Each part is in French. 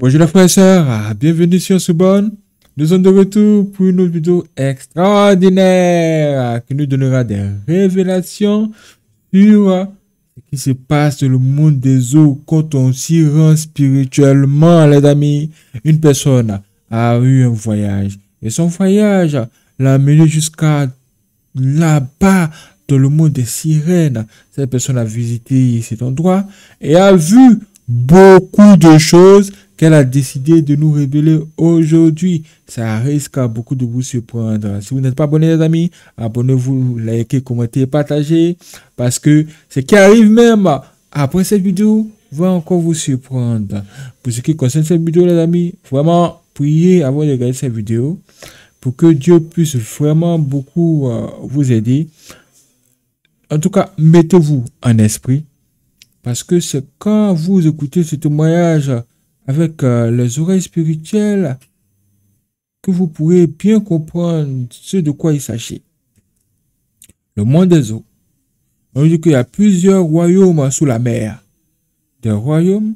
Bonjour les frères et sœurs, bienvenue sur ce bon Nous sommes de retour pour une autre vidéo extraordinaire qui nous donnera des révélations sur ce qui se passe dans le monde des eaux quand on s'y rend spirituellement, les amis. Une personne a eu un voyage et son voyage l'a mené jusqu'à là-bas dans le monde des sirènes. Cette personne a visité cet endroit et a vu beaucoup de choses qu'elle a décidé de nous révéler aujourd'hui. Ça risque à beaucoup de vous surprendre. Si vous n'êtes pas abonné, les amis, abonnez-vous, likez, commentez, partagez. Parce que ce qui arrive même après cette vidéo va encore vous surprendre. Pour ce qui concerne cette vidéo, les amis, vraiment, priez avant de regarder cette vidéo pour que Dieu puisse vraiment beaucoup euh, vous aider. En tout cas, mettez-vous en esprit. Parce que c'est quand vous écoutez ce témoignage avec euh, les oreilles spirituelles que vous pourrez bien comprendre ce de quoi il s'agit. Le monde des eaux. On dit qu'il y a plusieurs royaumes sous la mer. Des royaumes.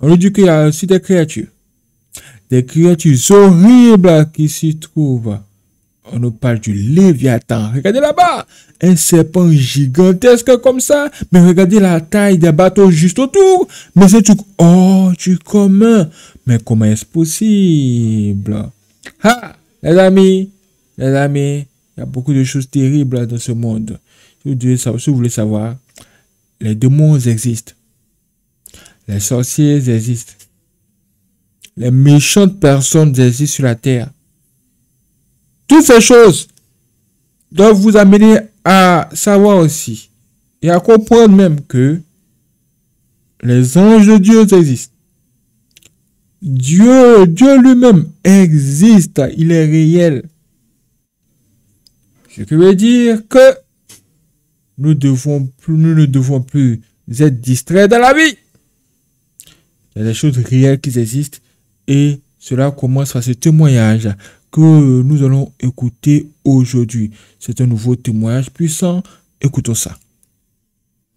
On dit qu'il y a aussi des créatures. Des créatures horribles qui s'y trouvent on nous parle du Léviathan. Regardez là-bas, un serpent gigantesque comme ça, mais regardez la taille des bateaux juste autour. Mais c'est du, oh, tu commun. Mais comment est-ce possible? Ha! les amis, les amis, il y a beaucoup de choses terribles dans ce monde. Si vous voulez savoir, les démons existent. Les sorciers existent. Les méchantes personnes existent sur la terre. Toutes ces choses doivent vous amener à savoir aussi et à comprendre même que les anges de Dieu existent. Dieu, Dieu lui-même existe, il est réel. Ce qui veut dire que nous, devons plus, nous ne devons plus être distraits dans la vie. Il y des choses réelles qui existent et cela commence par ce témoignage que nous allons écouter aujourd'hui. C'est un nouveau témoignage puissant. Écoutons ça.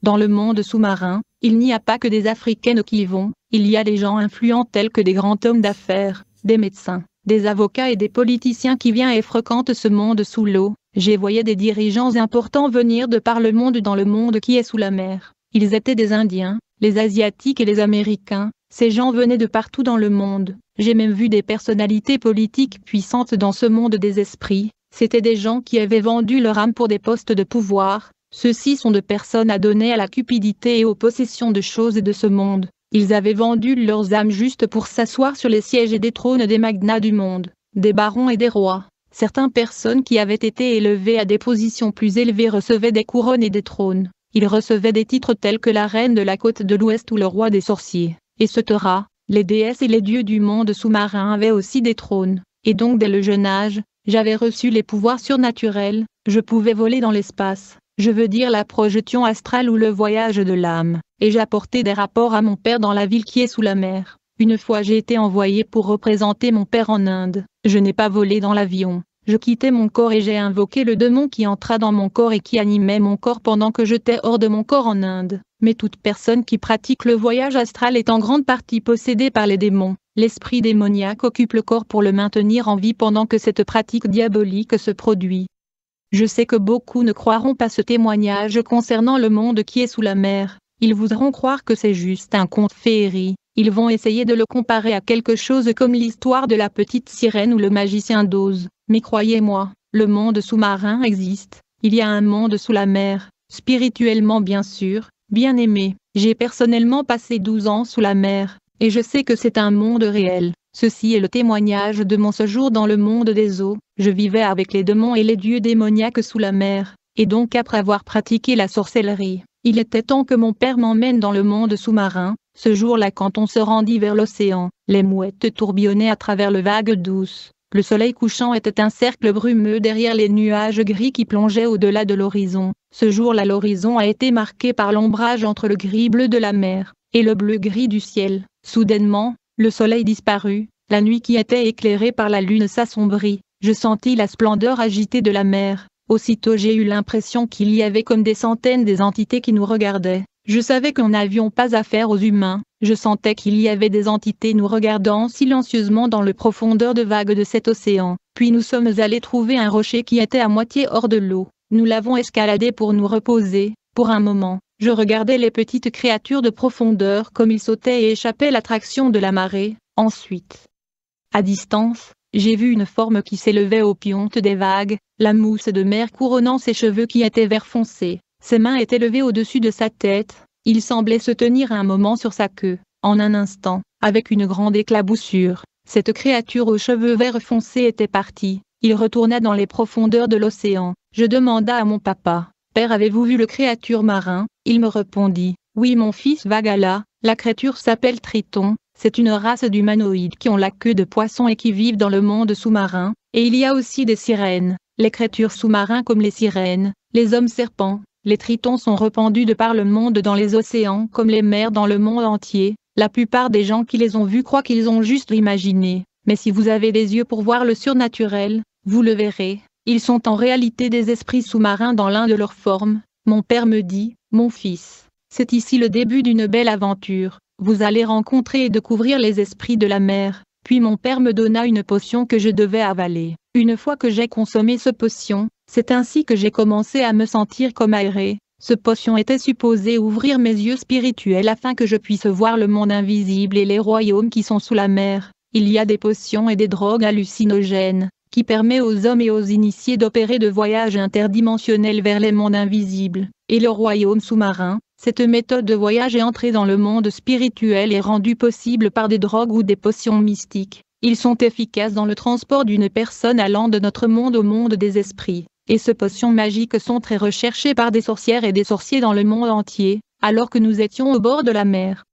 Dans le monde sous-marin, il n'y a pas que des Africaines qui y vont, il y a des gens influents tels que des grands hommes d'affaires, des médecins, des avocats et des politiciens qui viennent et fréquentent ce monde sous l'eau. J'ai voyé des dirigeants importants venir de par le monde dans le monde qui est sous la mer. Ils étaient des Indiens, les Asiatiques et les Américains. Ces gens venaient de partout dans le monde. J'ai même vu des personnalités politiques puissantes dans ce monde des esprits, c'était des gens qui avaient vendu leur âme pour des postes de pouvoir, ceux-ci sont de personnes adonnées à la cupidité et aux possessions de choses de ce monde, ils avaient vendu leurs âmes juste pour s'asseoir sur les sièges et des trônes des magnats du monde, des barons et des rois. Certaines personnes qui avaient été élevées à des positions plus élevées recevaient des couronnes et des trônes, ils recevaient des titres tels que la reine de la côte de l'Ouest ou le roi des sorciers, Et etc. Les déesses et les dieux du monde sous-marin avaient aussi des trônes, et donc dès le jeune âge, j'avais reçu les pouvoirs surnaturels, je pouvais voler dans l'espace, je veux dire la projection astrale ou le voyage de l'âme, et j'apportais des rapports à mon père dans la ville qui est sous la mer. Une fois j'ai été envoyé pour représenter mon père en Inde, je n'ai pas volé dans l'avion, je quittais mon corps et j'ai invoqué le démon qui entra dans mon corps et qui animait mon corps pendant que j'étais hors de mon corps en Inde. Mais toute personne qui pratique le voyage astral est en grande partie possédée par les démons. L'esprit démoniaque occupe le corps pour le maintenir en vie pendant que cette pratique diabolique se produit. Je sais que beaucoup ne croiront pas ce témoignage concernant le monde qui est sous la mer. Ils voudront croire que c'est juste un conte féerie. Ils vont essayer de le comparer à quelque chose comme l'histoire de la petite sirène ou le magicien d'Oz. Mais croyez-moi, le monde sous-marin existe. Il y a un monde sous la mer, spirituellement bien sûr, Bien-aimé, j'ai personnellement passé 12 ans sous la mer, et je sais que c'est un monde réel. Ceci est le témoignage de mon séjour dans le monde des eaux. Je vivais avec les démons et les dieux démoniaques sous la mer, et donc après avoir pratiqué la sorcellerie, il était temps que mon père m'emmène dans le monde sous-marin. Ce jour-là quand on se rendit vers l'océan, les mouettes tourbillonnaient à travers le vague douce. Le soleil couchant était un cercle brumeux derrière les nuages gris qui plongeaient au-delà de l'horizon. Ce jour-là l'horizon a été marqué par l'ombrage entre le gris bleu de la mer, et le bleu-gris du ciel. Soudainement, le soleil disparut, la nuit qui était éclairée par la lune s'assombrit, je sentis la splendeur agitée de la mer, aussitôt j'ai eu l'impression qu'il y avait comme des centaines des entités qui nous regardaient, je savais qu'on n'avions pas affaire aux humains, je sentais qu'il y avait des entités nous regardant silencieusement dans le profondeur de vagues de cet océan, puis nous sommes allés trouver un rocher qui était à moitié hors de l'eau, nous l'avons escaladé pour nous reposer, pour un moment. Je regardais les petites créatures de profondeur comme ils sautaient et échappaient l'attraction de la marée, ensuite. À distance, j'ai vu une forme qui s'élevait aux piontes des vagues, la mousse de mer couronnant ses cheveux qui étaient vert foncé. Ses mains étaient levées au-dessus de sa tête, il semblait se tenir un moment sur sa queue, en un instant, avec une grande éclaboussure. Cette créature aux cheveux vert foncé était partie, il retourna dans les profondeurs de l'océan, je demanda à mon papa, Père avez-vous vu le créature marin Il me répondit, Oui mon fils Vagala, la créature s'appelle Triton, c'est une race d'humanoïdes qui ont la queue de poisson et qui vivent dans le monde sous-marin, et il y a aussi des sirènes, les créatures sous-marins comme les sirènes, les hommes serpents, les tritons sont répandus de par le monde dans les océans comme les mers dans le monde entier, la plupart des gens qui les ont vus croient qu'ils ont juste imaginé, mais si vous avez des yeux pour voir le surnaturel, vous le verrez. Ils sont en réalité des esprits sous-marins dans l'un de leurs formes. Mon père me dit, mon fils, c'est ici le début d'une belle aventure. Vous allez rencontrer et découvrir les esprits de la mer. Puis mon père me donna une potion que je devais avaler. Une fois que j'ai consommé ce potion, c'est ainsi que j'ai commencé à me sentir comme aéré. Ce potion était supposé ouvrir mes yeux spirituels afin que je puisse voir le monde invisible et les royaumes qui sont sous la mer. Il y a des potions et des drogues hallucinogènes, qui permet aux hommes et aux initiés d'opérer de voyages interdimensionnels vers les mondes invisibles, et le royaume sous-marin. Cette méthode de voyage est entrée dans le monde spirituel et rendue possible par des drogues ou des potions mystiques. Ils sont efficaces dans le transport d'une personne allant de notre monde au monde des esprits, et ces potions magiques sont très recherchées par des sorcières et des sorciers dans le monde entier, alors que nous étions au bord de la mer.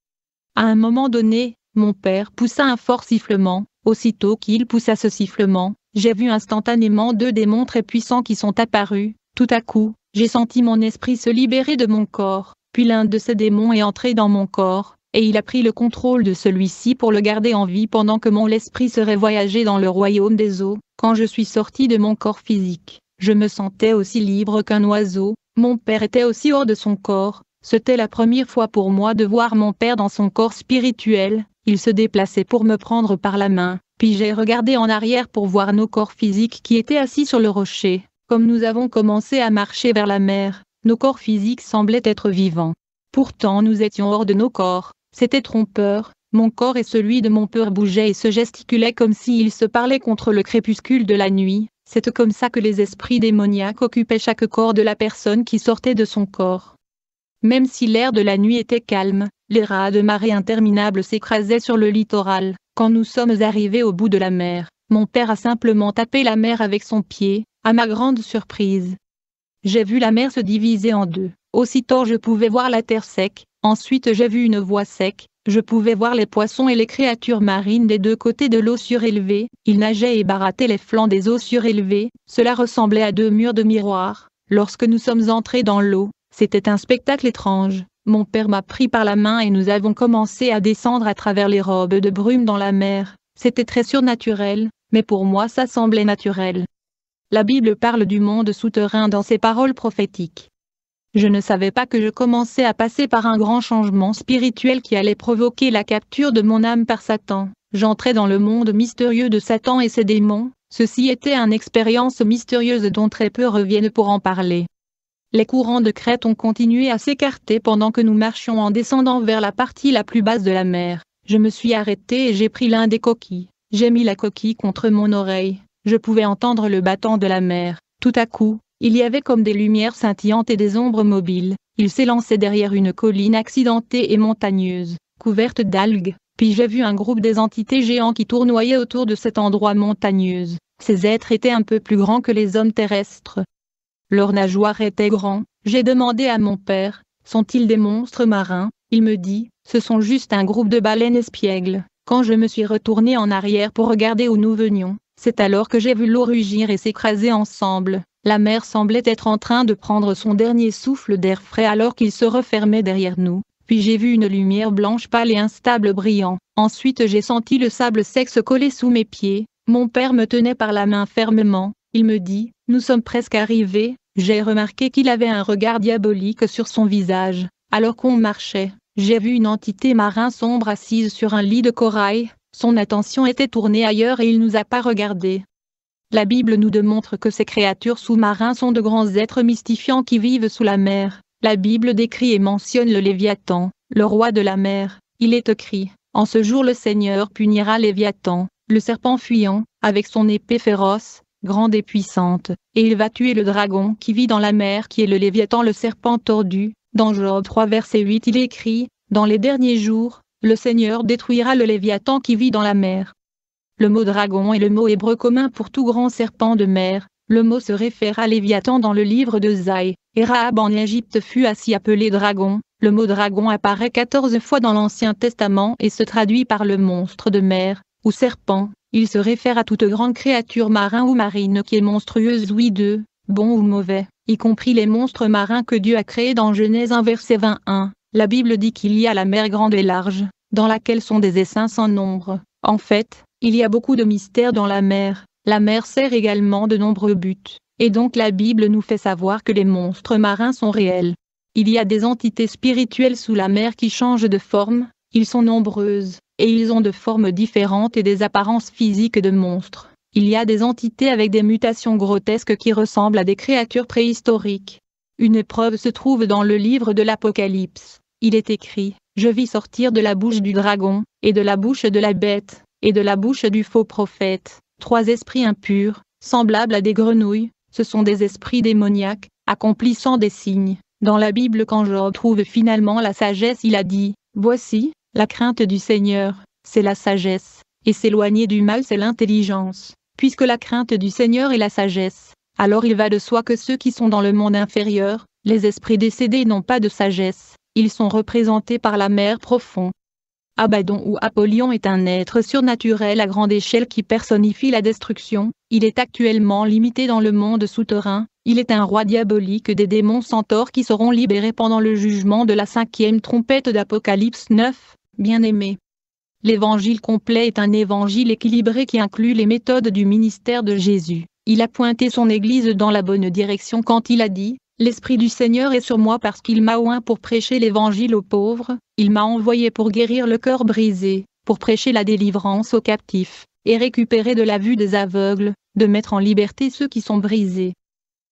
À un moment donné, mon père poussa un fort sifflement, Aussitôt qu'il poussa ce sifflement, j'ai vu instantanément deux démons très puissants qui sont apparus. Tout à coup, j'ai senti mon esprit se libérer de mon corps, puis l'un de ces démons est entré dans mon corps, et il a pris le contrôle de celui-ci pour le garder en vie pendant que mon esprit serait voyagé dans le royaume des eaux. Quand je suis sorti de mon corps physique, je me sentais aussi libre qu'un oiseau, mon père était aussi hors de son corps, c'était la première fois pour moi de voir mon père dans son corps spirituel, il se déplaçait pour me prendre par la main, puis j'ai regardé en arrière pour voir nos corps physiques qui étaient assis sur le rocher. Comme nous avons commencé à marcher vers la mer, nos corps physiques semblaient être vivants. Pourtant nous étions hors de nos corps, c'était trompeur, mon corps et celui de mon peur bougeaient et se gesticulaient comme s'ils se parlaient contre le crépuscule de la nuit, c'est comme ça que les esprits démoniaques occupaient chaque corps de la personne qui sortait de son corps. Même si l'air de la nuit était calme, les rats de marée interminables s'écrasaient sur le littoral. Quand nous sommes arrivés au bout de la mer, mon père a simplement tapé la mer avec son pied, à ma grande surprise. J'ai vu la mer se diviser en deux. Aussitôt je pouvais voir la terre sec, ensuite j'ai vu une voie sec, je pouvais voir les poissons et les créatures marines des deux côtés de l'eau surélevée, ils nageaient et barattaient les flancs des eaux surélevées, cela ressemblait à deux murs de miroir. Lorsque nous sommes entrés dans l'eau, c'était un spectacle étrange. Mon père m'a pris par la main et nous avons commencé à descendre à travers les robes de brume dans la mer. C'était très surnaturel, mais pour moi ça semblait naturel. La Bible parle du monde souterrain dans ses paroles prophétiques. Je ne savais pas que je commençais à passer par un grand changement spirituel qui allait provoquer la capture de mon âme par Satan. J'entrais dans le monde mystérieux de Satan et ses démons, ceci était une expérience mystérieuse dont très peu reviennent pour en parler les courants de crête ont continué à s'écarter pendant que nous marchions en descendant vers la partie la plus basse de la mer. Je me suis arrêté et j'ai pris l'un des coquilles. J'ai mis la coquille contre mon oreille. Je pouvais entendre le battant de la mer. Tout à coup, il y avait comme des lumières scintillantes et des ombres mobiles. Il s'élançait derrière une colline accidentée et montagneuse, couverte d'algues. Puis j'ai vu un groupe des entités géants qui tournoyaient autour de cet endroit montagneux. Ces êtres étaient un peu plus grands que les hommes terrestres. Leur nageoire était grand, j'ai demandé à mon père, sont-ils des monstres marins Il me dit, ce sont juste un groupe de baleines espiègles. Quand je me suis retourné en arrière pour regarder où nous venions, c'est alors que j'ai vu l'eau rugir et s'écraser ensemble. La mer semblait être en train de prendre son dernier souffle d'air frais alors qu'il se refermait derrière nous. Puis j'ai vu une lumière blanche pâle et instable brillant. Ensuite j'ai senti le sable sec se coller sous mes pieds. Mon père me tenait par la main fermement. Il me dit, nous sommes presque arrivés, j'ai remarqué qu'il avait un regard diabolique sur son visage. Alors qu'on marchait, j'ai vu une entité marin sombre assise sur un lit de corail, son attention était tournée ailleurs et il nous a pas regardés. La Bible nous démontre que ces créatures sous-marins sont de grands êtres mystifiants qui vivent sous la mer. La Bible décrit et mentionne le Léviathan, le roi de la mer. Il est écrit, En ce jour le Seigneur punira Léviathan, le serpent fuyant, avec son épée féroce, grande et puissante, et il va tuer le dragon qui vit dans la mer qui est le Léviathan le serpent tordu. Dans Job 3 verset 8 il écrit, Dans les derniers jours, le Seigneur détruira le Léviathan qui vit dans la mer. Le mot dragon est le mot hébreu commun pour tout grand serpent de mer, le mot se réfère à Léviathan dans le livre de Zaï, et Rahab en Égypte fut ainsi appelé dragon. Le mot dragon apparaît 14 fois dans l'Ancien Testament et se traduit par le monstre de mer, ou serpent, il se réfère à toute grande créature marin ou marine qui est monstrueuse ou hideux, bon ou mauvais, y compris les monstres marins que Dieu a créés dans Genèse 1 verset 21. La Bible dit qu'il y a la mer grande et large, dans laquelle sont des essaims sans nombre. En fait, il y a beaucoup de mystères dans la mer. La mer sert également de nombreux buts, et donc la Bible nous fait savoir que les monstres marins sont réels. Il y a des entités spirituelles sous la mer qui changent de forme, ils sont nombreuses, et ils ont de formes différentes et des apparences physiques de monstres. Il y a des entités avec des mutations grotesques qui ressemblent à des créatures préhistoriques. Une preuve se trouve dans le livre de l'Apocalypse. Il est écrit, Je vis sortir de la bouche du dragon, et de la bouche de la bête, et de la bouche du faux prophète, trois esprits impurs, semblables à des grenouilles, ce sont des esprits démoniaques, accomplissant des signes. Dans la Bible quand Job trouve finalement la sagesse il a dit, Voici, la crainte du Seigneur, c'est la sagesse, et s'éloigner du mal c'est l'intelligence. Puisque la crainte du Seigneur est la sagesse, alors il va de soi que ceux qui sont dans le monde inférieur, les esprits décédés n'ont pas de sagesse, ils sont représentés par la mer profonde. Abaddon ou Apollyon est un être surnaturel à grande échelle qui personnifie la destruction, il est actuellement limité dans le monde souterrain, il est un roi diabolique des démons centaures qui seront libérés pendant le jugement de la cinquième trompette d'Apocalypse 9, Bien-aimés. L'évangile complet est un évangile équilibré qui inclut les méthodes du ministère de Jésus. Il a pointé son Église dans la bonne direction quand il a dit, L'Esprit du Seigneur est sur moi parce qu'il m'a oint pour prêcher l'Évangile aux pauvres, il m'a envoyé pour guérir le cœur brisé, pour prêcher la délivrance aux captifs, et récupérer de la vue des aveugles, de mettre en liberté ceux qui sont brisés.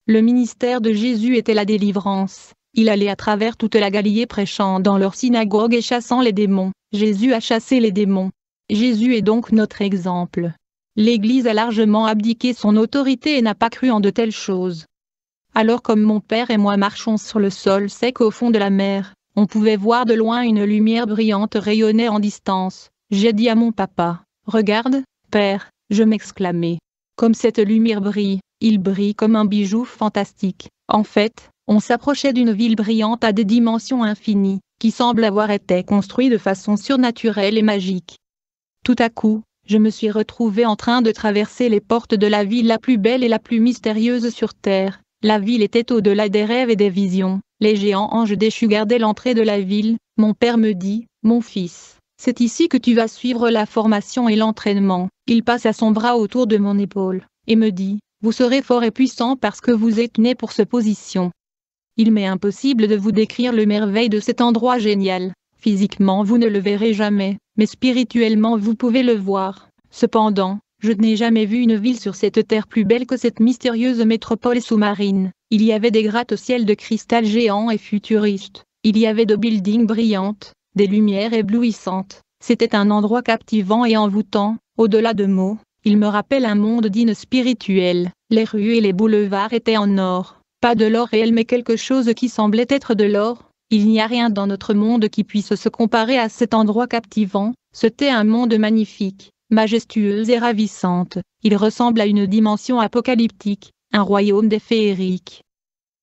Le ministère de Jésus était la délivrance, il allait à travers toute la Galilée prêchant dans leur synagogue et chassant les démons. Jésus a chassé les démons. Jésus est donc notre exemple. L'Église a largement abdiqué son autorité et n'a pas cru en de telles choses. Alors comme mon père et moi marchons sur le sol sec au fond de la mer, on pouvait voir de loin une lumière brillante rayonner en distance. J'ai dit à mon papa, regarde, père, je m'exclamais. Comme cette lumière brille, il brille comme un bijou fantastique. En fait, on s'approchait d'une ville brillante à des dimensions infinies, qui semble avoir été construite de façon surnaturelle et magique. Tout à coup, je me suis retrouvé en train de traverser les portes de la ville la plus belle et la plus mystérieuse sur Terre. La ville était au-delà des rêves et des visions. Les géants anges déchus gardaient l'entrée de la ville. Mon père me dit, mon fils, c'est ici que tu vas suivre la formation et l'entraînement. Il à son bras autour de mon épaule, et me dit, vous serez fort et puissant parce que vous êtes né pour ce position. Il m'est impossible de vous décrire le merveille de cet endroit génial. Physiquement vous ne le verrez jamais, mais spirituellement vous pouvez le voir. Cependant, je n'ai jamais vu une ville sur cette terre plus belle que cette mystérieuse métropole sous-marine. Il y avait des gratte ciel de cristal géant et futuriste. Il y avait de buildings brillantes, des lumières éblouissantes. C'était un endroit captivant et envoûtant, au-delà de mots. Il me rappelle un monde digne spirituel. Les rues et les boulevards étaient en or. Pas de l'or réel mais quelque chose qui semblait être de l'or. Il n'y a rien dans notre monde qui puisse se comparer à cet endroit captivant. C'était un monde magnifique, majestueux et ravissante. Il ressemble à une dimension apocalyptique, un royaume des féeriques.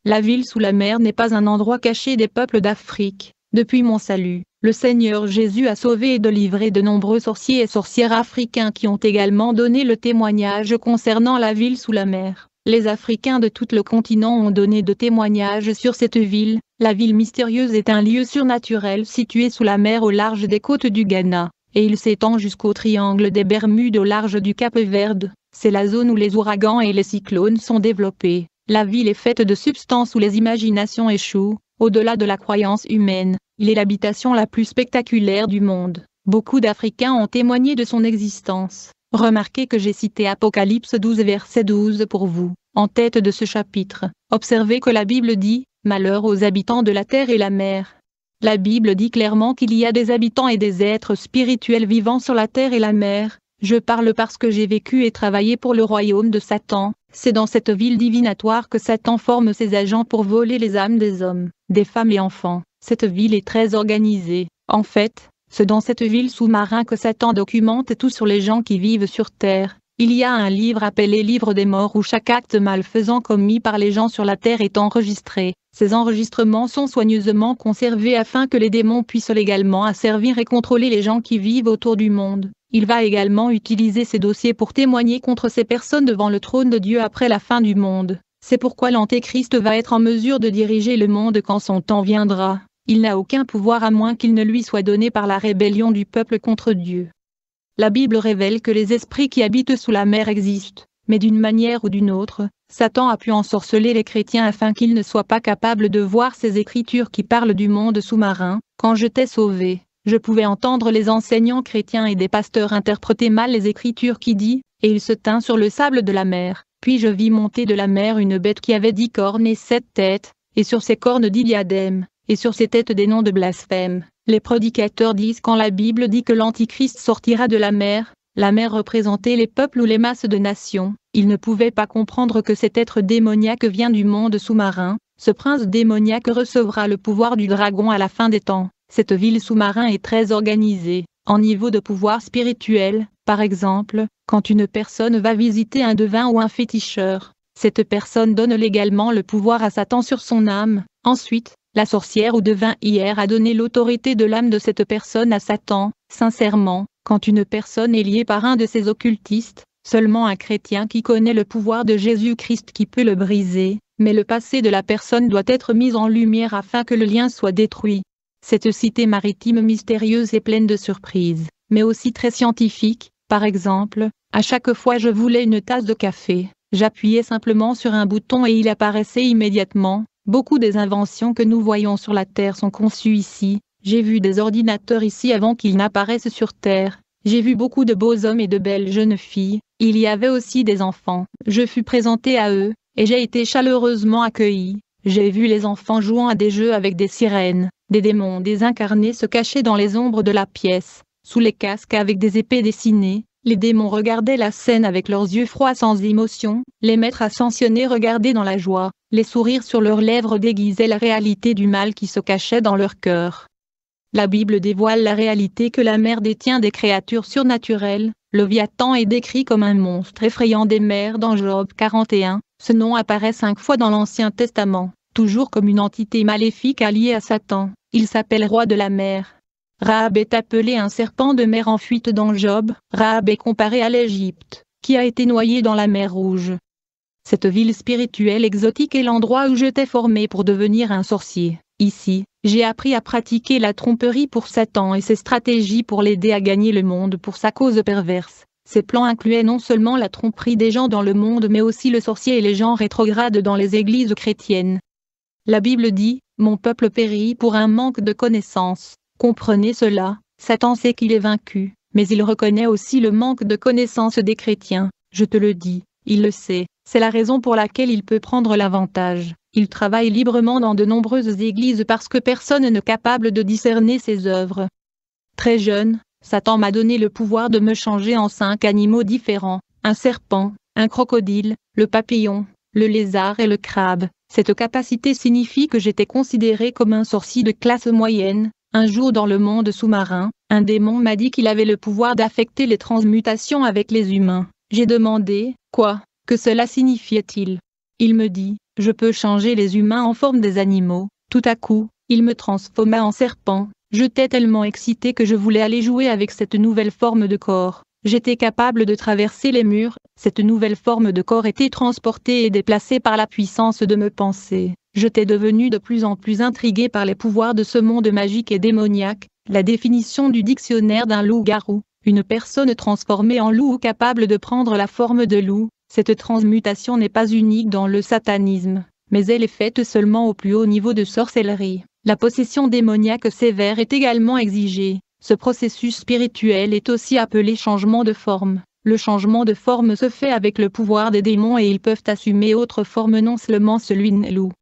La ville sous la mer n'est pas un endroit caché des peuples d'Afrique. Depuis mon salut, le Seigneur Jésus a sauvé et délivré de nombreux sorciers et sorcières africains qui ont également donné le témoignage concernant la ville sous la mer. Les Africains de tout le continent ont donné de témoignages sur cette ville. La ville mystérieuse est un lieu surnaturel situé sous la mer au large des côtes du Ghana, et il s'étend jusqu'au triangle des Bermudes au large du Cap Verde. C'est la zone où les ouragans et les cyclones sont développés. La ville est faite de substances où les imaginations échouent, au-delà de la croyance humaine. Il est l'habitation la plus spectaculaire du monde. Beaucoup d'Africains ont témoigné de son existence. Remarquez que j'ai cité Apocalypse 12 verset 12 pour vous, en tête de ce chapitre. Observez que la Bible dit, Malheur aux habitants de la terre et la mer. La Bible dit clairement qu'il y a des habitants et des êtres spirituels vivant sur la terre et la mer. Je parle parce que j'ai vécu et travaillé pour le royaume de Satan. C'est dans cette ville divinatoire que Satan forme ses agents pour voler les âmes des hommes, des femmes et enfants. Cette ville est très organisée. En fait, c'est dans cette ville sous-marin que Satan documente tout sur les gens qui vivent sur Terre. Il y a un livre appelé Livre des morts où chaque acte malfaisant commis par les gens sur la terre est enregistré. Ces enregistrements sont soigneusement conservés afin que les démons puissent légalement asservir et contrôler les gens qui vivent autour du monde. Il va également utiliser ces dossiers pour témoigner contre ces personnes devant le trône de Dieu après la fin du monde. C'est pourquoi l'Antéchrist va être en mesure de diriger le monde quand son temps viendra il n'a aucun pouvoir à moins qu'il ne lui soit donné par la rébellion du peuple contre Dieu. La Bible révèle que les esprits qui habitent sous la mer existent, mais d'une manière ou d'une autre, Satan a pu ensorceler les chrétiens afin qu'ils ne soient pas capables de voir ces écritures qui parlent du monde sous-marin. Quand je t'ai sauvé, je pouvais entendre les enseignants chrétiens et des pasteurs interpréter mal les écritures qui dit « Et il se tint sur le sable de la mer, puis je vis monter de la mer une bête qui avait dix cornes et sept têtes, et sur ses cornes dix diadèmes, et sur ses têtes des noms de blasphème. Les prédicateurs disent quand la Bible dit que l'Antichrist sortira de la mer, la mer représentait les peuples ou les masses de nations. Ils ne pouvaient pas comprendre que cet être démoniaque vient du monde sous-marin. Ce prince démoniaque recevra le pouvoir du dragon à la fin des temps. Cette ville sous-marin est très organisée, en niveau de pouvoir spirituel, par exemple, quand une personne va visiter un devin ou un féticheur, cette personne donne légalement le pouvoir à Satan sur son âme, ensuite, la sorcière ou devin hier a donné l'autorité de l'âme de cette personne à Satan. Sincèrement, quand une personne est liée par un de ces occultistes, seulement un chrétien qui connaît le pouvoir de Jésus-Christ qui peut le briser, mais le passé de la personne doit être mis en lumière afin que le lien soit détruit. Cette cité maritime mystérieuse est pleine de surprises, mais aussi très scientifique, par exemple, à chaque fois je voulais une tasse de café, j'appuyais simplement sur un bouton et il apparaissait immédiatement, Beaucoup des inventions que nous voyons sur la Terre sont conçues ici. J'ai vu des ordinateurs ici avant qu'ils n'apparaissent sur Terre. J'ai vu beaucoup de beaux hommes et de belles jeunes filles. Il y avait aussi des enfants. Je fus présenté à eux, et j'ai été chaleureusement accueilli. J'ai vu les enfants jouant à des jeux avec des sirènes, des démons désincarnés se cachaient dans les ombres de la pièce, sous les casques avec des épées dessinées, les démons regardaient la scène avec leurs yeux froids sans émotion, les maîtres ascensionnés regardaient dans la joie, les sourires sur leurs lèvres déguisaient la réalité du mal qui se cachait dans leur cœur. La Bible dévoile la réalité que la mer détient des créatures surnaturelles. le viathan est décrit comme un monstre effrayant des mers dans Job 41. Ce nom apparaît cinq fois dans l'Ancien Testament, toujours comme une entité maléfique alliée à Satan. Il s'appelle roi de la mer. Rahab est appelé un serpent de mer en fuite dans Job. Rahab est comparé à l'Égypte, qui a été noyée dans la mer Rouge. Cette ville spirituelle exotique est l'endroit où j'étais formé pour devenir un sorcier. Ici, j'ai appris à pratiquer la tromperie pour Satan et ses stratégies pour l'aider à gagner le monde pour sa cause perverse. Ses plans incluaient non seulement la tromperie des gens dans le monde mais aussi le sorcier et les gens rétrogrades dans les églises chrétiennes. La Bible dit, Mon peuple périt pour un manque de connaissances. Comprenez cela, Satan sait qu'il est vaincu, mais il reconnaît aussi le manque de connaissances des chrétiens, je te le dis, il le sait, c'est la raison pour laquelle il peut prendre l'avantage. Il travaille librement dans de nombreuses églises parce que personne n'est capable de discerner ses œuvres. Très jeune, Satan m'a donné le pouvoir de me changer en cinq animaux différents, un serpent, un crocodile, le papillon, le lézard et le crabe. Cette capacité signifie que j'étais considéré comme un sorcier de classe moyenne. Un jour dans le monde sous-marin, un démon m'a dit qu'il avait le pouvoir d'affecter les transmutations avec les humains. J'ai demandé, quoi, que cela signifiait-il Il me dit, je peux changer les humains en forme des animaux, tout à coup, il me transforma en serpent, j'étais tellement excité que je voulais aller jouer avec cette nouvelle forme de corps. J'étais capable de traverser les murs, cette nouvelle forme de corps était transportée et déplacée par la puissance de mes pensées. J'étais devenu de plus en plus intrigué par les pouvoirs de ce monde magique et démoniaque, la définition du dictionnaire d'un loup-garou. Une personne transformée en loup ou capable de prendre la forme de loup, cette transmutation n'est pas unique dans le satanisme, mais elle est faite seulement au plus haut niveau de sorcellerie. La possession démoniaque sévère est également exigée. Ce processus spirituel est aussi appelé changement de forme. Le changement de forme se fait avec le pouvoir des démons et ils peuvent assumer autre forme non seulement celui de loup.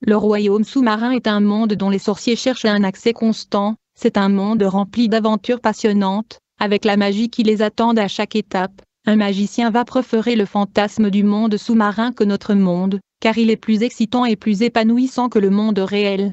Le royaume sous-marin est un monde dont les sorciers cherchent un accès constant, c'est un monde rempli d'aventures passionnantes, avec la magie qui les attend à chaque étape, un magicien va préférer le fantasme du monde sous-marin que notre monde, car il est plus excitant et plus épanouissant que le monde réel.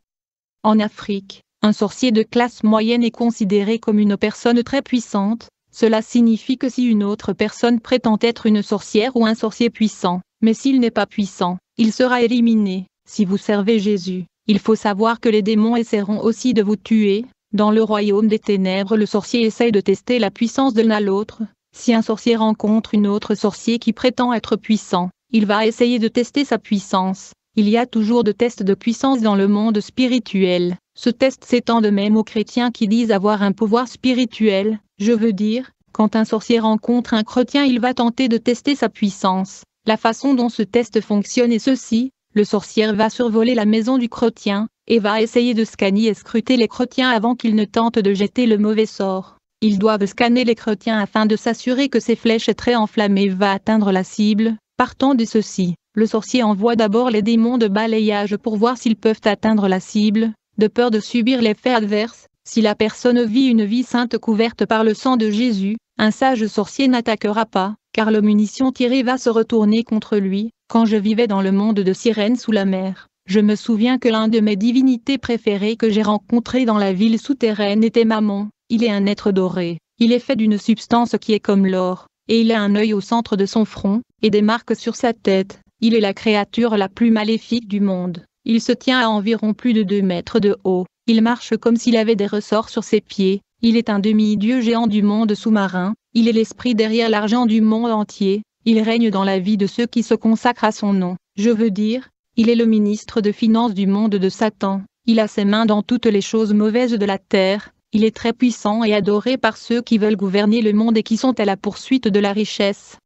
En Afrique, un sorcier de classe moyenne est considéré comme une personne très puissante, cela signifie que si une autre personne prétend être une sorcière ou un sorcier puissant, mais s'il n'est pas puissant, il sera éliminé. Si vous servez Jésus, il faut savoir que les démons essaieront aussi de vous tuer, dans le royaume des ténèbres le sorcier essaye de tester la puissance de l'un à l'autre. Si un sorcier rencontre une autre sorcier qui prétend être puissant, il va essayer de tester sa puissance. Il y a toujours de tests de puissance dans le monde spirituel. Ce test s'étend de même aux chrétiens qui disent avoir un pouvoir spirituel, je veux dire, quand un sorcier rencontre un chrétien il va tenter de tester sa puissance. La façon dont ce test fonctionne est ceci, le sorcier va survoler la maison du chrétien, et va essayer de scanner et scruter les chrétiens avant qu'ils ne tentent de jeter le mauvais sort. Ils doivent scanner les chrétiens afin de s'assurer que ses flèches très enflammées va atteindre la cible. Partant de ceci, le sorcier envoie d'abord les démons de balayage pour voir s'ils peuvent atteindre la cible, de peur de subir l'effet adverse. Si la personne vit une vie sainte couverte par le sang de Jésus, un sage sorcier n'attaquera pas, car le munition tirée va se retourner contre lui. Quand je vivais dans le monde de sirènes sous la mer, je me souviens que l'un de mes divinités préférées que j'ai rencontré dans la ville souterraine était Maman, Il est un être doré. Il est fait d'une substance qui est comme l'or, et il a un œil au centre de son front, et des marques sur sa tête. Il est la créature la plus maléfique du monde. Il se tient à environ plus de deux mètres de haut. Il marche comme s'il avait des ressorts sur ses pieds. Il est un demi-dieu géant du monde sous-marin. Il est l'esprit derrière l'argent du monde entier. Il règne dans la vie de ceux qui se consacrent à son nom. Je veux dire, il est le ministre de Finances du monde de Satan. Il a ses mains dans toutes les choses mauvaises de la terre. Il est très puissant et adoré par ceux qui veulent gouverner le monde et qui sont à la poursuite de la richesse.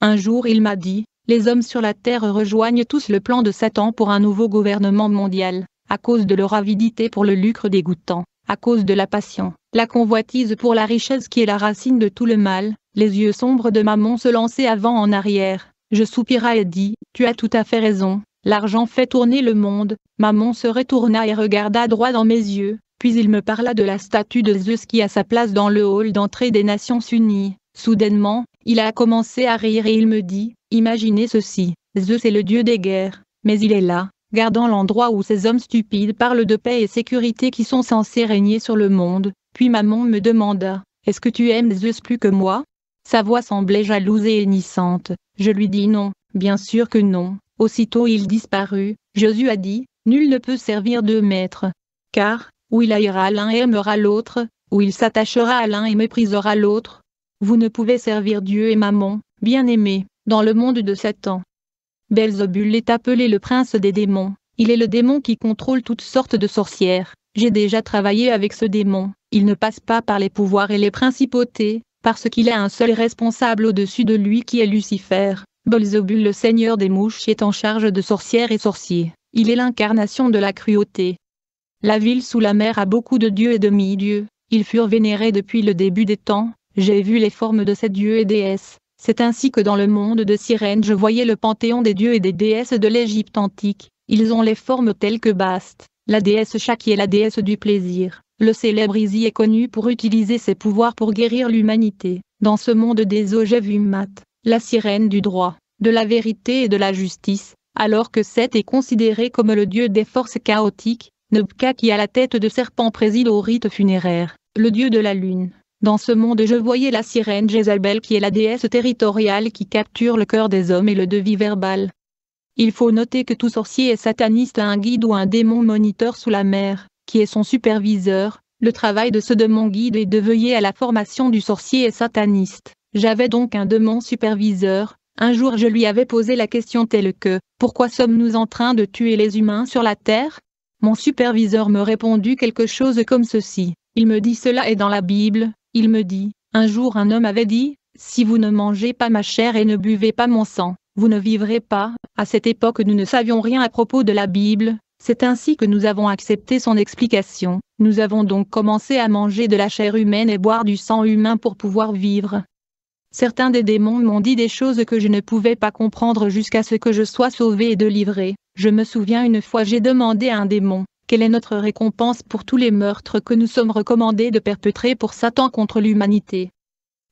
Un jour il m'a dit, les hommes sur la terre rejoignent tous le plan de Satan pour un nouveau gouvernement mondial, à cause de leur avidité pour le lucre dégoûtant, à cause de la passion, la convoitise pour la richesse qui est la racine de tout le mal, les yeux sombres de maman se lançaient avant en arrière. Je soupira et dis, tu as tout à fait raison, L'argent fait tourner le monde. Maman se retourna et regarda droit dans mes yeux, puis il me parla de la statue de Zeus qui a sa place dans le hall d'entrée des Nations Unies. Soudainement, il a commencé à rire et il me dit, imaginez ceci, Zeus est le dieu des guerres, mais il est là, gardant l'endroit où ces hommes stupides parlent de paix et sécurité qui sont censés régner sur le monde, puis maman me demanda, est-ce que tu aimes Zeus plus que moi Sa voix semblait jalouse et hennissante, je lui dis non, bien sûr que non, Aussitôt il disparut, Jésus a dit, Nul ne peut servir deux maîtres. Car, ou il haïra l'un et aimera l'autre, ou il s'attachera à l'un et méprisera l'autre. Vous ne pouvez servir Dieu et Maman, bien aimé, dans le monde de Satan. Belzobul est appelé le prince des démons, il est le démon qui contrôle toutes sortes de sorcières. J'ai déjà travaillé avec ce démon, il ne passe pas par les pouvoirs et les principautés, parce qu'il a un seul responsable au-dessus de lui qui est Lucifer. Bolzobul, le seigneur des mouches est en charge de sorcières et sorciers. Il est l'incarnation de la cruauté. La ville sous la mer a beaucoup de dieux et demi-dieux. Ils furent vénérés depuis le début des temps. J'ai vu les formes de ces dieux et déesses. C'est ainsi que dans le monde de sirène je voyais le panthéon des dieux et des déesses de l'Égypte antique. Ils ont les formes telles que Bast, la déesse Chaki est la déesse du plaisir. Le célèbre Isi est connu pour utiliser ses pouvoirs pour guérir l'humanité. Dans ce monde des eaux j'ai vu Mat, la sirène du droit, de la vérité et de la justice, alors que Seth est considéré comme le dieu des forces chaotiques, Nebka qui a la tête de serpent préside au rite funéraire, le dieu de la lune. Dans ce monde je voyais la sirène Jezabel qui est la déesse territoriale qui capture le cœur des hommes et le devis verbal. Il faut noter que tout sorcier et sataniste a un guide ou un démon moniteur sous la mer, qui est son superviseur, le travail de ce démon guide est de veiller à la formation du sorcier et sataniste. J'avais donc un de mon superviseur. Un jour je lui avais posé la question telle que, pourquoi sommes-nous en train de tuer les humains sur la Terre Mon superviseur me répondit quelque chose comme ceci. Il me dit cela est dans la Bible, il me dit, un jour un homme avait dit, si vous ne mangez pas ma chair et ne buvez pas mon sang, vous ne vivrez pas, à cette époque nous ne savions rien à propos de la Bible, c'est ainsi que nous avons accepté son explication, nous avons donc commencé à manger de la chair humaine et boire du sang humain pour pouvoir vivre, Certains des démons m'ont dit des choses que je ne pouvais pas comprendre jusqu'à ce que je sois sauvé et délivré. Je me souviens une fois j'ai demandé à un démon, quelle est notre récompense pour tous les meurtres que nous sommes recommandés de perpétrer pour Satan contre l'humanité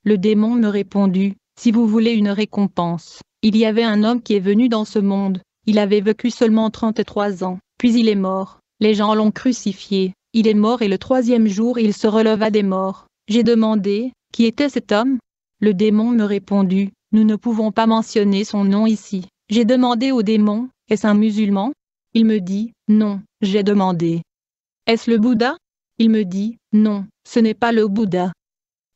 Le démon me répondit, si vous voulez une récompense, il y avait un homme qui est venu dans ce monde, il avait vécu seulement 33 ans, puis il est mort, les gens l'ont crucifié, il est mort et le troisième jour il se releva des morts. J'ai demandé, qui était cet homme le démon me répondu, nous ne pouvons pas mentionner son nom ici. J'ai demandé au démon, est-ce un musulman Il me dit, non, j'ai demandé. Est-ce le Bouddha Il me dit, non, ce n'est pas le Bouddha.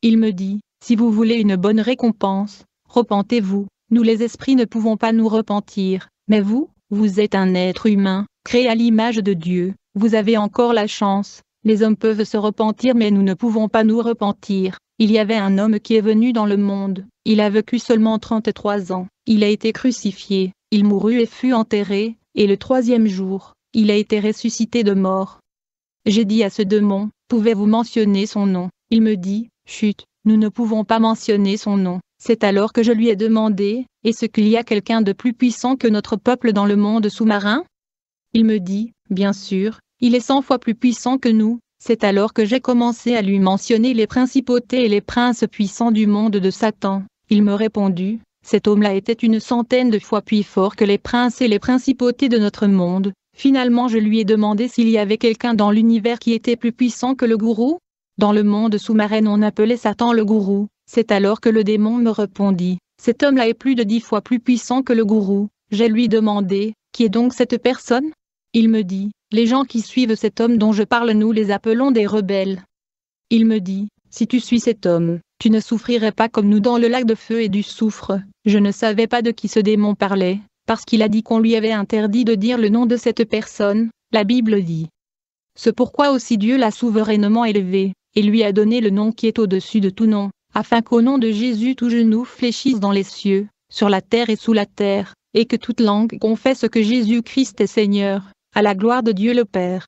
Il me dit, si vous voulez une bonne récompense, repentez-vous, nous les esprits ne pouvons pas nous repentir, mais vous, vous êtes un être humain, créé à l'image de Dieu, vous avez encore la chance, les hommes peuvent se repentir mais nous ne pouvons pas nous repentir. Il y avait un homme qui est venu dans le monde, il a vécu seulement 33 ans, il a été crucifié, il mourut et fut enterré, et le troisième jour, il a été ressuscité de mort. J'ai dit à ce démon, pouvez-vous mentionner son nom Il me dit, chut, nous ne pouvons pas mentionner son nom. C'est alors que je lui ai demandé, est-ce qu'il y a quelqu'un de plus puissant que notre peuple dans le monde sous-marin Il me dit, bien sûr, il est cent fois plus puissant que nous, c'est alors que j'ai commencé à lui mentionner les principautés et les princes puissants du monde de Satan. Il me répondit, cet homme-là était une centaine de fois plus fort que les princes et les principautés de notre monde. Finalement je lui ai demandé s'il y avait quelqu'un dans l'univers qui était plus puissant que le gourou. Dans le monde sous-marin on appelait Satan le gourou. C'est alors que le démon me répondit, cet homme-là est plus de dix fois plus puissant que le gourou. J'ai lui demandé, qui est donc cette personne il me dit, les gens qui suivent cet homme dont je parle nous les appelons des rebelles. Il me dit, si tu suis cet homme, tu ne souffrirais pas comme nous dans le lac de feu et du soufre, je ne savais pas de qui ce démon parlait, parce qu'il a dit qu'on lui avait interdit de dire le nom de cette personne, la Bible dit. C'est pourquoi aussi Dieu l'a souverainement élevé, et lui a donné le nom qui est au-dessus de tout nom, afin qu'au nom de Jésus tout genou fléchisse dans les cieux, sur la terre et sous la terre, et que toute langue confesse que Jésus-Christ est Seigneur, à la gloire de Dieu le Père.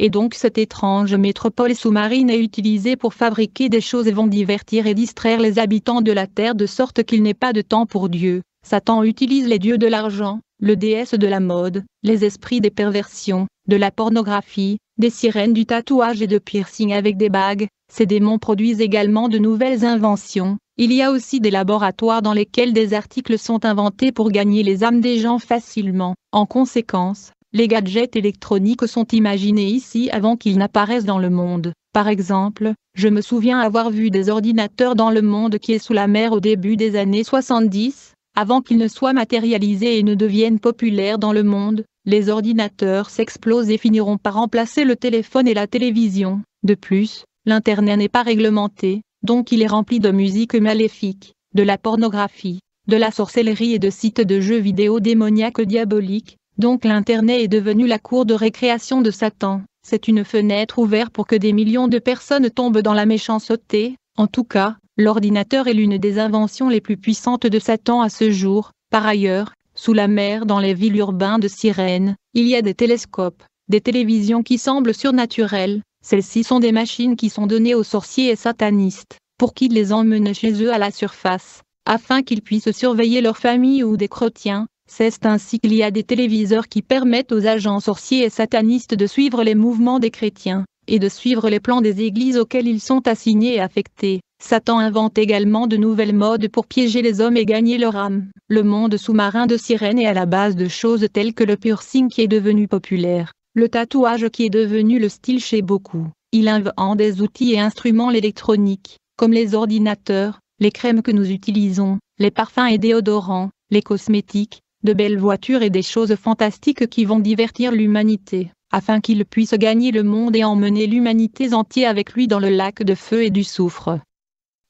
Et donc cette étrange métropole sous-marine est utilisée pour fabriquer des choses et vont divertir et distraire les habitants de la terre de sorte qu'il n'est pas de temps pour Dieu. Satan utilise les dieux de l'argent, le déesse de la mode, les esprits des perversions, de la pornographie, des sirènes du tatouage et de piercing avec des bagues, ces démons produisent également de nouvelles inventions. Il y a aussi des laboratoires dans lesquels des articles sont inventés pour gagner les âmes des gens facilement. En conséquence, les gadgets électroniques sont imaginés ici avant qu'ils n'apparaissent dans le monde. Par exemple, je me souviens avoir vu des ordinateurs dans le monde qui est sous la mer au début des années 70, avant qu'ils ne soient matérialisés et ne deviennent populaires dans le monde, les ordinateurs s'explosent et finiront par remplacer le téléphone et la télévision. De plus, l'Internet n'est pas réglementé, donc il est rempli de musique maléfique, de la pornographie, de la sorcellerie et de sites de jeux vidéo démoniaques diaboliques, donc l'Internet est devenu la cour de récréation de Satan, c'est une fenêtre ouverte pour que des millions de personnes tombent dans la méchanceté, en tout cas, l'ordinateur est l'une des inventions les plus puissantes de Satan à ce jour, par ailleurs, sous la mer dans les villes urbaines de Sirène, il y a des télescopes, des télévisions qui semblent surnaturelles, celles-ci sont des machines qui sont données aux sorciers et satanistes, pour qu'ils les emmenent chez eux à la surface, afin qu'ils puissent surveiller leur famille ou des chrétiens, c'est ainsi qu'il y a des téléviseurs qui permettent aux agents sorciers et satanistes de suivre les mouvements des chrétiens, et de suivre les plans des églises auxquelles ils sont assignés et affectés. Satan invente également de nouvelles modes pour piéger les hommes et gagner leur âme. Le monde sous-marin de sirène est à la base de choses telles que le piercing qui est devenu populaire, le tatouage qui est devenu le style chez beaucoup. Il invente des outils et instruments électroniques, comme les ordinateurs, les crèmes que nous utilisons, les parfums et déodorants, les cosmétiques, de belles voitures et des choses fantastiques qui vont divertir l'humanité, afin qu'il puisse gagner le monde et emmener l'humanité entière avec lui dans le lac de feu et du soufre.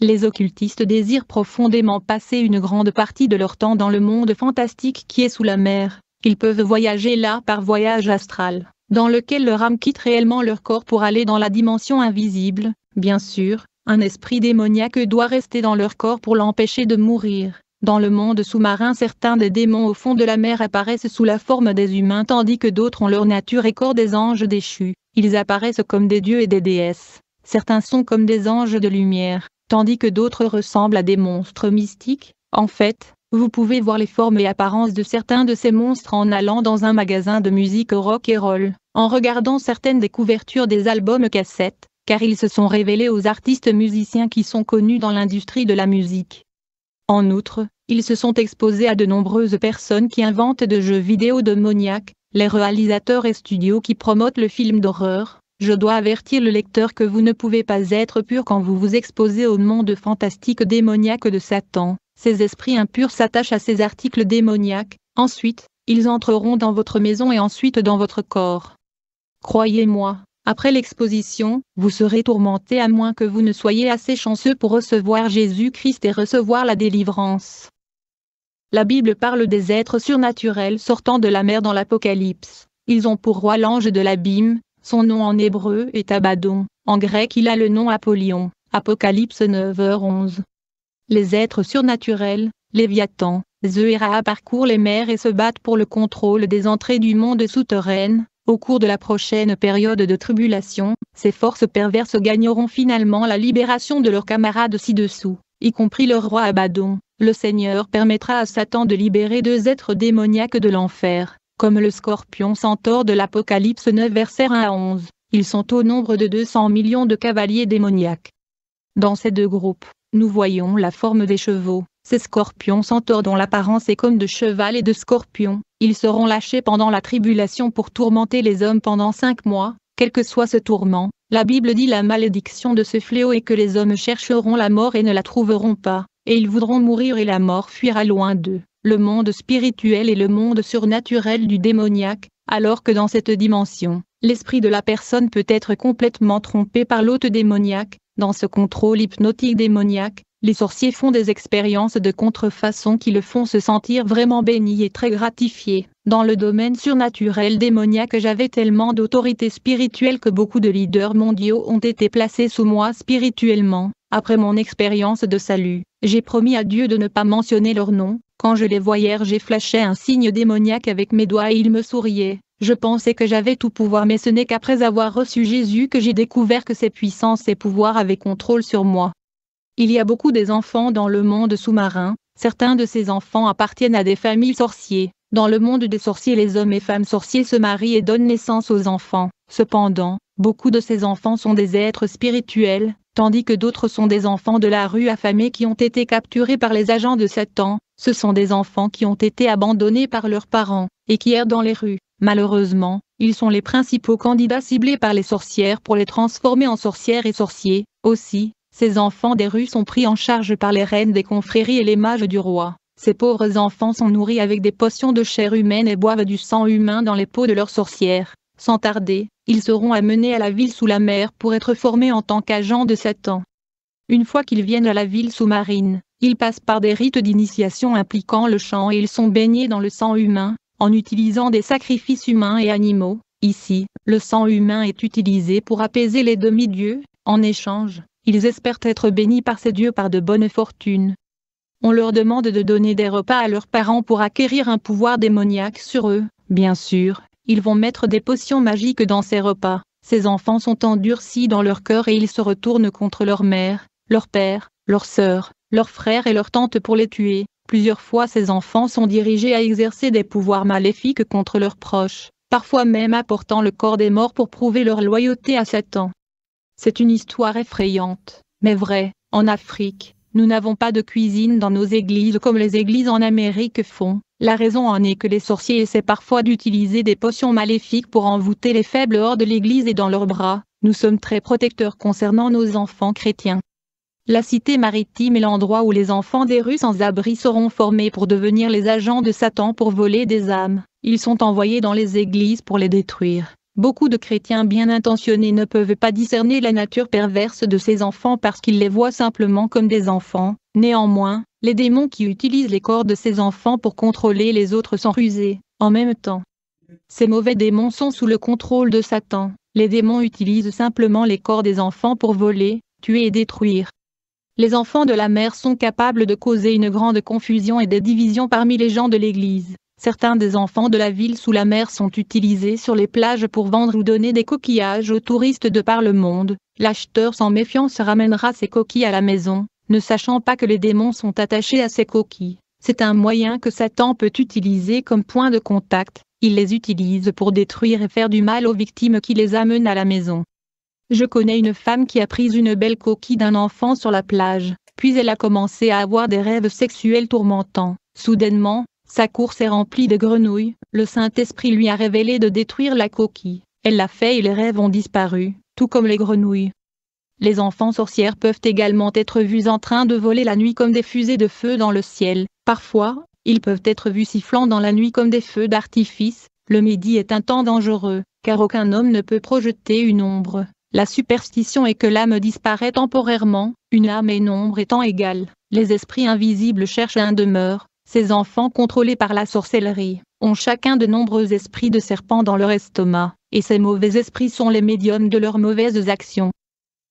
Les occultistes désirent profondément passer une grande partie de leur temps dans le monde fantastique qui est sous la mer, ils peuvent voyager là par voyage astral, dans lequel leur âme quitte réellement leur corps pour aller dans la dimension invisible, bien sûr, un esprit démoniaque doit rester dans leur corps pour l'empêcher de mourir. Dans le monde sous-marin certains des démons au fond de la mer apparaissent sous la forme des humains tandis que d'autres ont leur nature et corps des anges déchus, ils apparaissent comme des dieux et des déesses. Certains sont comme des anges de lumière, tandis que d'autres ressemblent à des monstres mystiques. En fait, vous pouvez voir les formes et apparences de certains de ces monstres en allant dans un magasin de musique rock et roll, en regardant certaines des couvertures des albums cassettes, car ils se sont révélés aux artistes musiciens qui sont connus dans l'industrie de la musique. En outre, ils se sont exposés à de nombreuses personnes qui inventent de jeux vidéo démoniaques, les réalisateurs et studios qui promotent le film d'horreur. Je dois avertir le lecteur que vous ne pouvez pas être pur quand vous vous exposez au monde fantastique démoniaque de Satan. Ces esprits impurs s'attachent à ces articles démoniaques. Ensuite, ils entreront dans votre maison et ensuite dans votre corps. Croyez-moi, après l'exposition, vous serez tourmenté à moins que vous ne soyez assez chanceux pour recevoir Jésus-Christ et recevoir la délivrance. La Bible parle des êtres surnaturels sortant de la mer dans l'Apocalypse. Ils ont pour roi l'ange de l'abîme, son nom en hébreu est Abaddon, en grec il a le nom Apollyon, Apocalypse 9h11. Les êtres surnaturels, Léviathan, Ra parcourent les mers et se battent pour le contrôle des entrées du monde souterrain, au cours de la prochaine période de tribulation, ces forces perverses gagneront finalement la libération de leurs camarades ci-dessous, y compris leur roi Abaddon. Le Seigneur permettra à Satan de libérer deux êtres démoniaques de l'enfer, comme le scorpion centaure de l'Apocalypse 9 verset 1 à 11. Ils sont au nombre de 200 millions de cavaliers démoniaques. Dans ces deux groupes, nous voyons la forme des chevaux, ces scorpions centaures dont l'apparence est comme de cheval et de scorpion, ils seront lâchés pendant la tribulation pour tourmenter les hommes pendant cinq mois, quel que soit ce tourment. La Bible dit la malédiction de ce fléau est que les hommes chercheront la mort et ne la trouveront pas, et ils voudront mourir et la mort fuira loin d'eux. Le monde spirituel et le monde surnaturel du démoniaque, alors que dans cette dimension, l'esprit de la personne peut être complètement trompé par l'hôte démoniaque, dans ce contrôle hypnotique démoniaque, les sorciers font des expériences de contrefaçon qui le font se sentir vraiment béni et très gratifié. Dans le domaine surnaturel démoniaque j'avais tellement d'autorité spirituelle que beaucoup de leaders mondiaux ont été placés sous moi spirituellement. Après mon expérience de salut, j'ai promis à Dieu de ne pas mentionner leur nom. Quand je les voyais, j'ai flashé un signe démoniaque avec mes doigts et ils me souriaient. Je pensais que j'avais tout pouvoir mais ce n'est qu'après avoir reçu Jésus que j'ai découvert que ses puissances et pouvoirs avaient contrôle sur moi. Il y a beaucoup des enfants dans le monde sous-marin, certains de ces enfants appartiennent à des familles sorciers. Dans le monde des sorciers les hommes et femmes sorciers se marient et donnent naissance aux enfants. Cependant, beaucoup de ces enfants sont des êtres spirituels, tandis que d'autres sont des enfants de la rue affamés qui ont été capturés par les agents de Satan, ce sont des enfants qui ont été abandonnés par leurs parents, et qui errent dans les rues. Malheureusement, ils sont les principaux candidats ciblés par les sorcières pour les transformer en sorcières et sorciers. Aussi, ces enfants des rues sont pris en charge par les reines des confréries et les mages du roi. Ces pauvres enfants sont nourris avec des potions de chair humaine et boivent du sang humain dans les peaux de leurs sorcières. Sans tarder, ils seront amenés à la ville sous la mer pour être formés en tant qu'agents de Satan. Une fois qu'ils viennent à la ville sous-marine, ils passent par des rites d'initiation impliquant le chant et ils sont baignés dans le sang humain, en utilisant des sacrifices humains et animaux. Ici, le sang humain est utilisé pour apaiser les demi-dieux, en échange, ils espèrent être bénis par ces dieux par de bonnes fortunes. On leur demande de donner des repas à leurs parents pour acquérir un pouvoir démoniaque sur eux. Bien sûr, ils vont mettre des potions magiques dans ces repas. Ces enfants sont endurcis dans leur cœur et ils se retournent contre leur mère, leur père, leur sœur, leurs frères et leur tante pour les tuer. Plusieurs fois ces enfants sont dirigés à exercer des pouvoirs maléfiques contre leurs proches, parfois même apportant le corps des morts pour prouver leur loyauté à Satan. C'est une histoire effrayante, mais vraie. En Afrique, nous n'avons pas de cuisine dans nos églises comme les églises en Amérique font. La raison en est que les sorciers essaient parfois d'utiliser des potions maléfiques pour envoûter les faibles hors de l'église et dans leurs bras. Nous sommes très protecteurs concernant nos enfants chrétiens. La cité maritime est l'endroit où les enfants des rues sans abri seront formés pour devenir les agents de Satan pour voler des âmes. Ils sont envoyés dans les églises pour les détruire. Beaucoup de chrétiens bien intentionnés ne peuvent pas discerner la nature perverse de ces enfants parce qu'ils les voient simplement comme des enfants. Néanmoins, les démons qui utilisent les corps de ces enfants pour contrôler les autres sont rusés, en même temps. Ces mauvais démons sont sous le contrôle de Satan. Les démons utilisent simplement les corps des enfants pour voler, tuer et détruire. Les enfants de la mère sont capables de causer une grande confusion et des divisions parmi les gens de l'Église. Certains des enfants de la ville sous la mer sont utilisés sur les plages pour vendre ou donner des coquillages aux touristes de par le monde. L'acheteur sans méfiance ramènera ses coquilles à la maison, ne sachant pas que les démons sont attachés à ces coquilles. C'est un moyen que Satan peut utiliser comme point de contact, il les utilise pour détruire et faire du mal aux victimes qui les amènent à la maison. Je connais une femme qui a pris une belle coquille d'un enfant sur la plage, puis elle a commencé à avoir des rêves sexuels tourmentants. Soudainement, sa course est remplie de grenouilles, le Saint-Esprit lui a révélé de détruire la coquille. Elle l'a fait et les rêves ont disparu, tout comme les grenouilles. Les enfants sorcières peuvent également être vus en train de voler la nuit comme des fusées de feu dans le ciel. Parfois, ils peuvent être vus sifflant dans la nuit comme des feux d'artifice. Le midi est un temps dangereux, car aucun homme ne peut projeter une ombre. La superstition est que l'âme disparaît temporairement, une âme et une ombre étant égales. Les esprits invisibles cherchent un demeure, ces enfants contrôlés par la sorcellerie ont chacun de nombreux esprits de serpents dans leur estomac, et ces mauvais esprits sont les médiums de leurs mauvaises actions.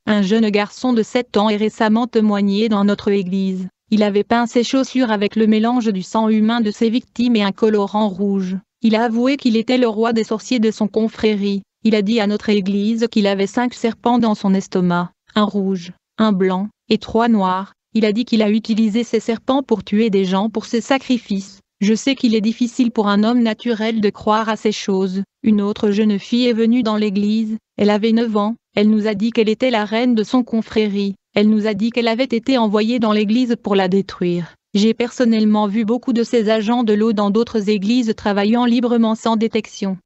Un jeune garçon de 7 ans est récemment témoigné dans notre église. Il avait peint ses chaussures avec le mélange du sang humain de ses victimes et un colorant rouge. Il a avoué qu'il était le roi des sorciers de son confrérie. Il a dit à notre église qu'il avait cinq serpents dans son estomac, un rouge, un blanc, et trois noirs, il a dit qu'il a utilisé ses serpents pour tuer des gens pour ses sacrifices. Je sais qu'il est difficile pour un homme naturel de croire à ces choses. Une autre jeune fille est venue dans l'église, elle avait 9 ans, elle nous a dit qu'elle était la reine de son confrérie, elle nous a dit qu'elle avait été envoyée dans l'église pour la détruire. J'ai personnellement vu beaucoup de ces agents de l'eau dans d'autres églises travaillant librement sans détection.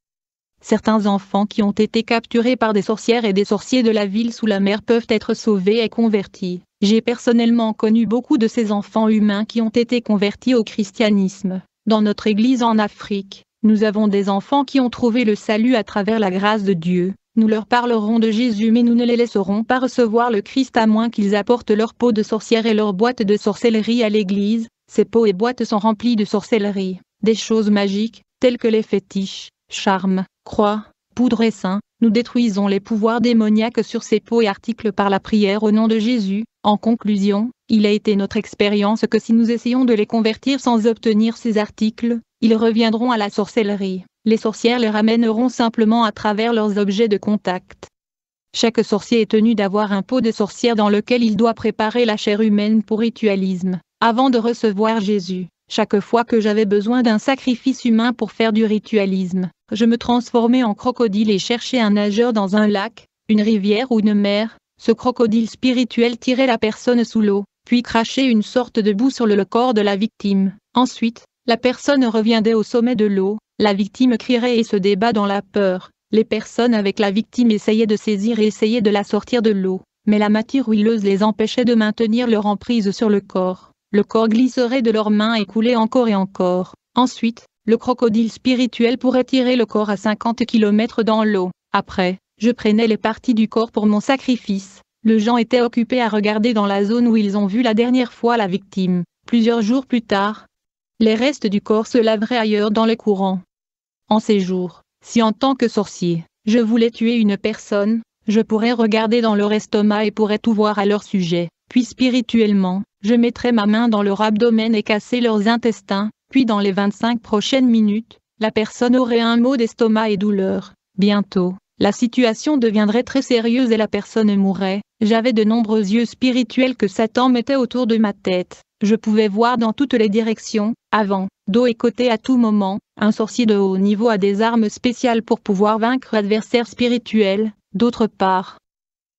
Certains enfants qui ont été capturés par des sorcières et des sorciers de la ville sous la mer peuvent être sauvés et convertis. J'ai personnellement connu beaucoup de ces enfants humains qui ont été convertis au christianisme. Dans notre Église en Afrique, nous avons des enfants qui ont trouvé le salut à travers la grâce de Dieu. Nous leur parlerons de Jésus mais nous ne les laisserons pas recevoir le Christ à moins qu'ils apportent leur peau de sorcière et leur boîte de sorcellerie à l'église. Ces peaux et boîtes sont remplies de sorcellerie, des choses magiques, telles que les fétiches, charme, croix, poudre et saint, nous détruisons les pouvoirs démoniaques sur ces pots et articles par la prière au nom de Jésus. En conclusion, il a été notre expérience que si nous essayons de les convertir sans obtenir ces articles, ils reviendront à la sorcellerie. Les sorcières les ramèneront simplement à travers leurs objets de contact. Chaque sorcier est tenu d'avoir un pot de sorcière dans lequel il doit préparer la chair humaine pour ritualisme, avant de recevoir Jésus. Chaque fois que j'avais besoin d'un sacrifice humain pour faire du ritualisme, je me transformais en crocodile et cherchais un nageur dans un lac, une rivière ou une mer, ce crocodile spirituel tirait la personne sous l'eau, puis crachait une sorte de boue sur le, corps de la victime. Ensuite, la personne reviendrait au sommet de l'eau, la victime crierait et se débat dans la peur. Les personnes avec la victime essayaient de saisir et essayaient de la sortir de l'eau, mais la matière huileuse les empêchait de maintenir leur emprise sur le corps. Le corps glisserait de leurs mains et coulait encore et encore. Ensuite, le crocodile spirituel pourrait tirer le corps à 50 km dans l'eau. Après, je prenais les parties du corps pour mon sacrifice. Le gens était occupé à regarder dans la zone où ils ont vu la dernière fois la victime. Plusieurs jours plus tard, les restes du corps se laveraient ailleurs dans le courant. En ces jours, si en tant que sorcier, je voulais tuer une personne, je pourrais regarder dans leur estomac et pourrais tout voir à leur sujet. Puis spirituellement, je mettrais ma main dans leur abdomen et casser leurs intestins, puis dans les 25 prochaines minutes, la personne aurait un mot d'estomac et douleur. Bientôt, la situation deviendrait très sérieuse et la personne mourrait. J'avais de nombreux yeux spirituels que Satan mettait autour de ma tête. Je pouvais voir dans toutes les directions, avant, dos et côté à tout moment. Un sorcier de haut niveau a des armes spéciales pour pouvoir vaincre adversaires spirituels. D'autre part,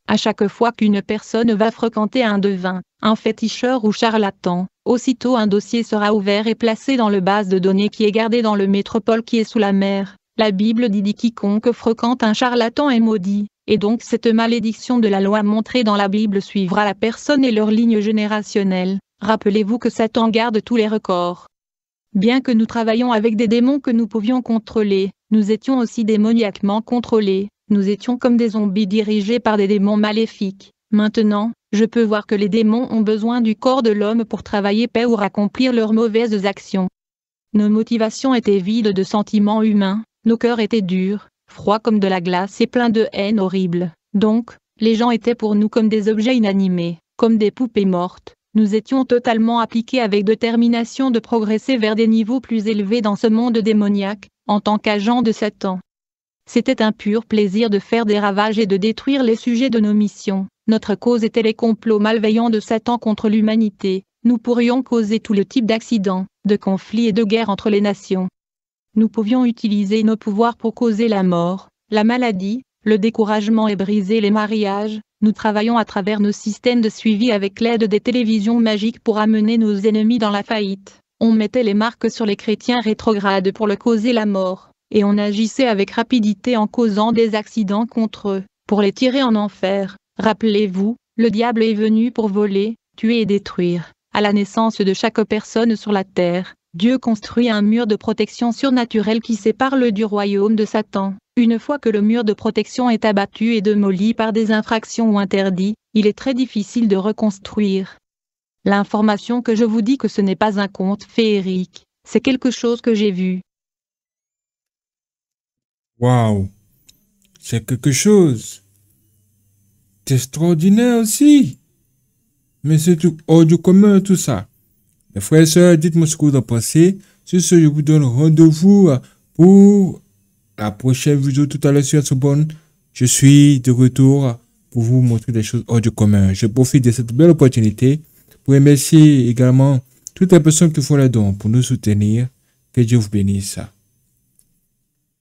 à chaque fois qu'une personne va fréquenter un devin, un féticheur ou charlatan, aussitôt un dossier sera ouvert et placé dans le base de données qui est gardée dans le métropole qui est sous la mer. La Bible dit quiconque fréquente un charlatan est maudit, et donc cette malédiction de la loi montrée dans la Bible suivra la personne et leur ligne générationnelle. Rappelez-vous que Satan garde tous les records. Bien que nous travaillions avec des démons que nous pouvions contrôler, nous étions aussi démoniaquement contrôlés, nous étions comme des zombies dirigés par des démons maléfiques. Maintenant, je peux voir que les démons ont besoin du corps de l'homme pour travailler paix ou accomplir leurs mauvaises actions. Nos motivations étaient vides de sentiments humains, nos cœurs étaient durs, froids comme de la glace et pleins de haine horrible. Donc, les gens étaient pour nous comme des objets inanimés, comme des poupées mortes. Nous étions totalement appliqués avec détermination de progresser vers des niveaux plus élevés dans ce monde démoniaque, en tant qu'agents de Satan. C'était un pur plaisir de faire des ravages et de détruire les sujets de nos missions. Notre cause était les complots malveillants de Satan contre l'humanité. Nous pourrions causer tout le type d'accidents, de conflits et de guerres entre les nations. Nous pouvions utiliser nos pouvoirs pour causer la mort, la maladie, le découragement et briser les mariages. Nous travaillons à travers nos systèmes de suivi avec l'aide des télévisions magiques pour amener nos ennemis dans la faillite. On mettait les marques sur les chrétiens rétrogrades pour le causer la mort et on agissait avec rapidité en causant des accidents contre eux, pour les tirer en enfer. Rappelez-vous, le diable est venu pour voler, tuer et détruire. À la naissance de chaque personne sur la terre, Dieu construit un mur de protection surnaturel qui sépare le du royaume de Satan. Une fois que le mur de protection est abattu et démoli par des infractions ou interdits, il est très difficile de reconstruire. L'information que je vous dis que ce n'est pas un conte féerique, c'est quelque chose que j'ai vu. Waouh, c'est quelque chose. d'extraordinaire extraordinaire aussi. Mais c'est tout hors du commun tout ça. Mes frères et sœurs, dites-moi ce que vous en pensez. Sur ce, je vous donne rendez-vous euh, pour la prochaine vidéo tout à l'heure sur Je suis de retour euh, pour vous montrer des choses hors du commun. Je profite de cette belle opportunité pour remercier également toutes les personnes qui font les dons pour nous soutenir. Que Dieu vous bénisse.